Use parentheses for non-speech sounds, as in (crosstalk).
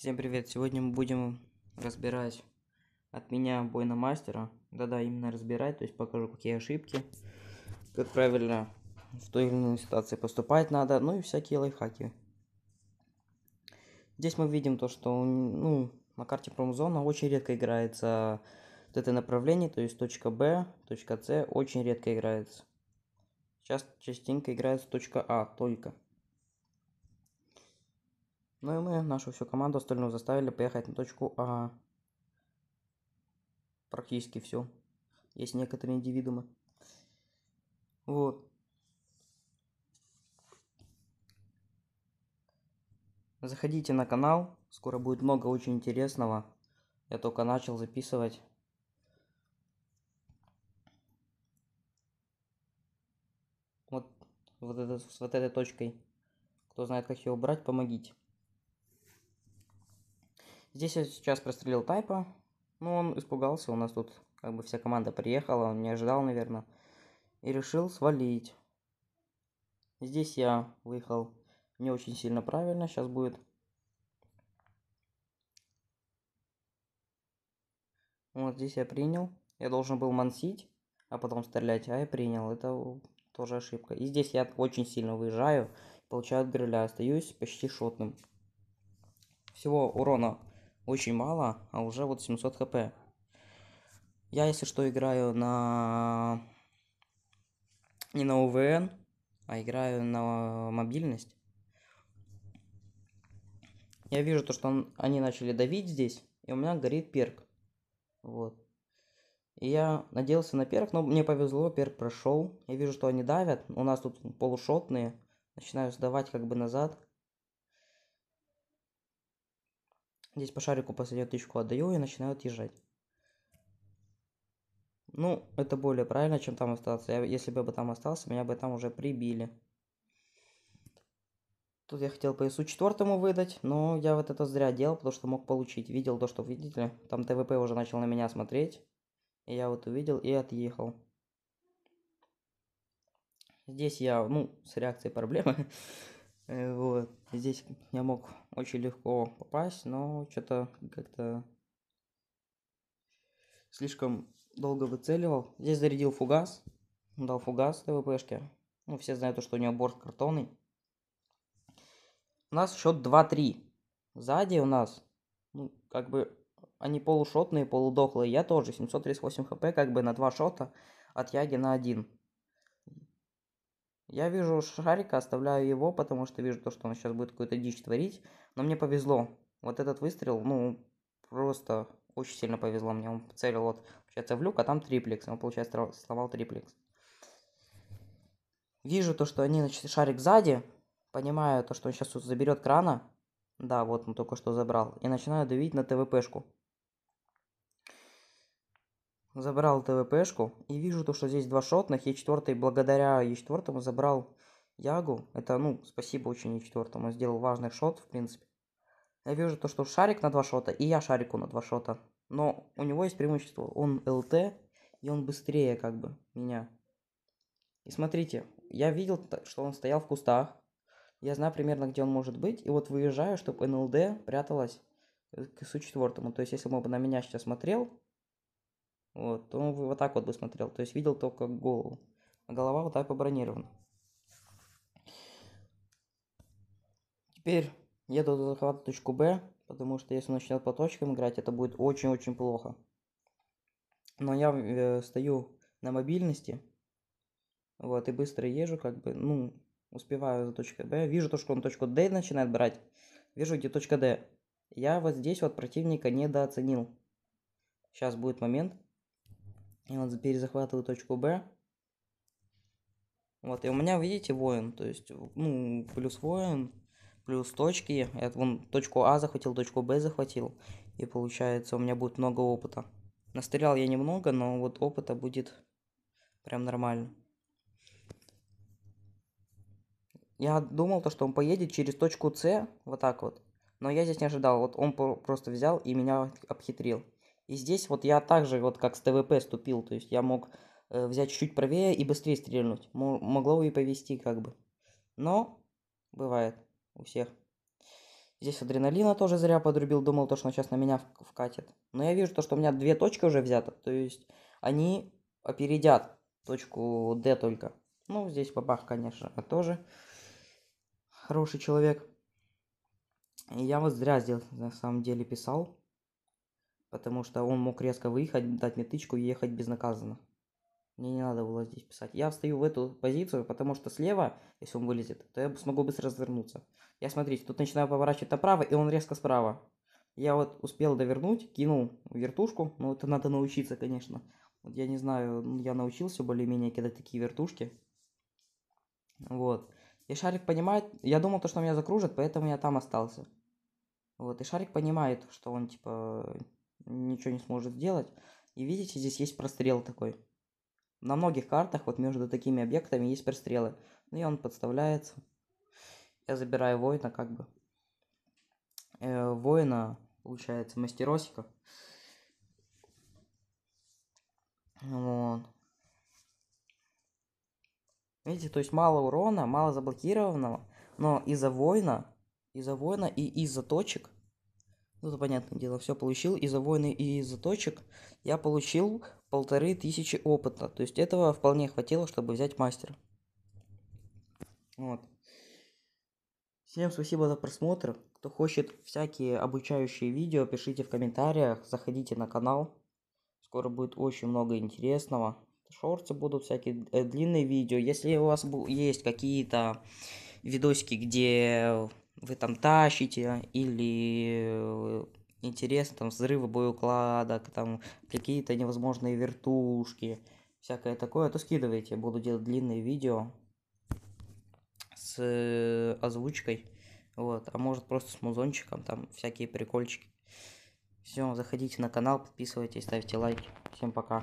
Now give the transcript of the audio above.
Всем привет! Сегодня мы будем разбирать от меня бойна мастера. Да-да, именно разбирать, то есть покажу, какие ошибки, как правильно в той или иной ситуации поступать надо, ну и всякие лайфхаки. Здесь мы видим то, что ну, на карте промзона очень редко играется вот это направление, то есть точка Б, точка С очень редко играется. Сейчас частенько играется точка А только. Ну и мы нашу всю команду остальную заставили поехать на точку А. Практически все. Есть некоторые индивидуумы. Вот. Заходите на канал. Скоро будет много очень интересного. Я только начал записывать. Вот, вот, это, с вот этой точкой. Кто знает, как ее убрать, помогите. Здесь я сейчас прострелил тайпа, но ну, он испугался, у нас тут как бы вся команда приехала, он не ожидал, наверное, и решил свалить. Здесь я выехал не очень сильно правильно, сейчас будет. Вот здесь я принял, я должен был мансить, а потом стрелять, а я принял, это тоже ошибка. И здесь я очень сильно выезжаю, получаю от гриля, остаюсь почти шотным. Всего урона очень мало, а уже вот 700 хп. Я, если что, играю на... Не на УВН, а играю на мобильность. Я вижу то, что он... они начали давить здесь, и у меня горит перк. Вот. И я надеялся на перк, но мне повезло, перк прошел. Я вижу, что они давят. У нас тут полушотные. Начинаю сдавать как бы назад. Здесь по шарику последнюю тычку отдаю и начинаю отъезжать. Ну, это более правильно, чем там остаться. Я, если бы я бы там остался, меня бы там уже прибили. Тут я хотел по четвертому выдать, но я вот это зря делал, потому что мог получить. Видел то, что видите, там ТВП уже начал на меня смотреть. И я вот увидел и отъехал. Здесь я, ну, с реакцией проблемы. (laughs) Э, вот. Здесь я мог очень легко попасть, но что-то как-то слишком долго выцеливал. Здесь зарядил фугас. Дал фугас ТВПшке. Ну, все знают, что у него борт картонный. У нас счет 2-3. Сзади у нас, ну, как бы, они полушотные, полудохлые. Я тоже, 738 хп, как бы на два шота от Яги на один. Я вижу шарика, оставляю его, потому что вижу то, что он сейчас будет какую-то дичь творить. Но мне повезло. Вот этот выстрел, ну, просто очень сильно повезло мне. Он целил вот, получается, в люк, а там триплекс. Он, получается, сломал триплекс. Вижу то, что они, значит, шарик сзади. Понимаю то, что он сейчас заберет крана. Да, вот он только что забрал. И начинаю давить на ТВПшку. Забрал ТВПшку и вижу то, что здесь два шотных. Е4 благодаря Е4 забрал Ягу. Это, ну, спасибо очень Е4. Он сделал важный шот, в принципе. Я вижу то, что шарик на два шота, и я шарику на два шота. Но у него есть преимущество. Он ЛТ, и он быстрее, как бы, меня. И смотрите, я видел, что он стоял в кустах. Я знаю примерно, где он может быть. И вот выезжаю, чтобы НЛД пряталась э, к Су-4. То есть, если бы он на меня сейчас смотрел, вот, он ну, вот так вот бы смотрел, то есть видел только голову. А голова вот так побронирована. Теперь еду захватывать точку Б, потому что если он начнет по точкам играть, это будет очень-очень плохо. Но я э, стою на мобильности, вот, и быстро езжу, как бы, ну, успеваю за точкой Б. Вижу то, что он точку Д начинает брать. Вижу, где точка Д. Я вот здесь вот противника недооценил. Сейчас будет момент. И он перезахватывает точку Б. Вот, и у меня, видите, воин, то есть, ну, плюс воин, плюс точки. Это вон точку А захватил, точку Б захватил. И получается, у меня будет много опыта. Настрелял я немного, но вот опыта будет прям нормально. Я думал, то, что он поедет через точку С, вот так вот. Но я здесь не ожидал. Вот он просто взял и меня обхитрил. И здесь вот я также вот как с ТВП ступил, то есть я мог э, взять чуть-чуть правее и быстрее стрельнуть. М- могло и повести как бы. Но бывает у всех. Здесь адреналина тоже зря подрубил, думал то, что он сейчас на меня вкатит. Но я вижу то, что у меня две точки уже взяты, то есть они опередят точку Д только. Ну, здесь бабах, конечно, а тоже хороший человек. И я вот зря здесь на самом деле писал. Потому что он мог резко выехать, дать мне тычку и ехать безнаказанно. Мне не надо было здесь писать. Я встаю в эту позицию, потому что слева, если он вылезет, то я смогу быстро развернуться. Я, смотрите, тут начинаю поворачивать направо, и он резко справа. Я вот успел довернуть, кинул вертушку. но ну, это надо научиться, конечно. Вот я не знаю, ну, я научился более-менее кидать такие вертушки. Вот. И шарик понимает, я думал, то, что меня закружит, поэтому я там остался. Вот, и шарик понимает, что он, типа, ничего не сможет сделать. И видите, здесь есть прострел такой. На многих картах вот между такими объектами есть прострелы. Ну и он подставляется. Я забираю воина как бы. Э, воина, получается, мастеросика. Вот. Видите, то есть мало урона, мало заблокированного, но из-за воина, из-за воина и из-за точек ну, это понятное дело, все получил. И за войны, и за точек я получил полторы тысячи опыта. То есть этого вполне хватило, чтобы взять мастера. Вот. Всем спасибо за просмотр. Кто хочет всякие обучающие видео, пишите в комментариях, заходите на канал. Скоро будет очень много интересного. Шорты будут всякие э, длинные видео. Если у вас есть какие-то видосики, где вы там тащите, или э, интересно, там, взрывы боекладок, там, какие-то невозможные вертушки, всякое такое, то скидывайте. Буду делать длинные видео с э, озвучкой, вот, а может просто с музончиком, там, всякие прикольчики. Все, заходите на канал, подписывайтесь, ставьте лайки. Всем пока.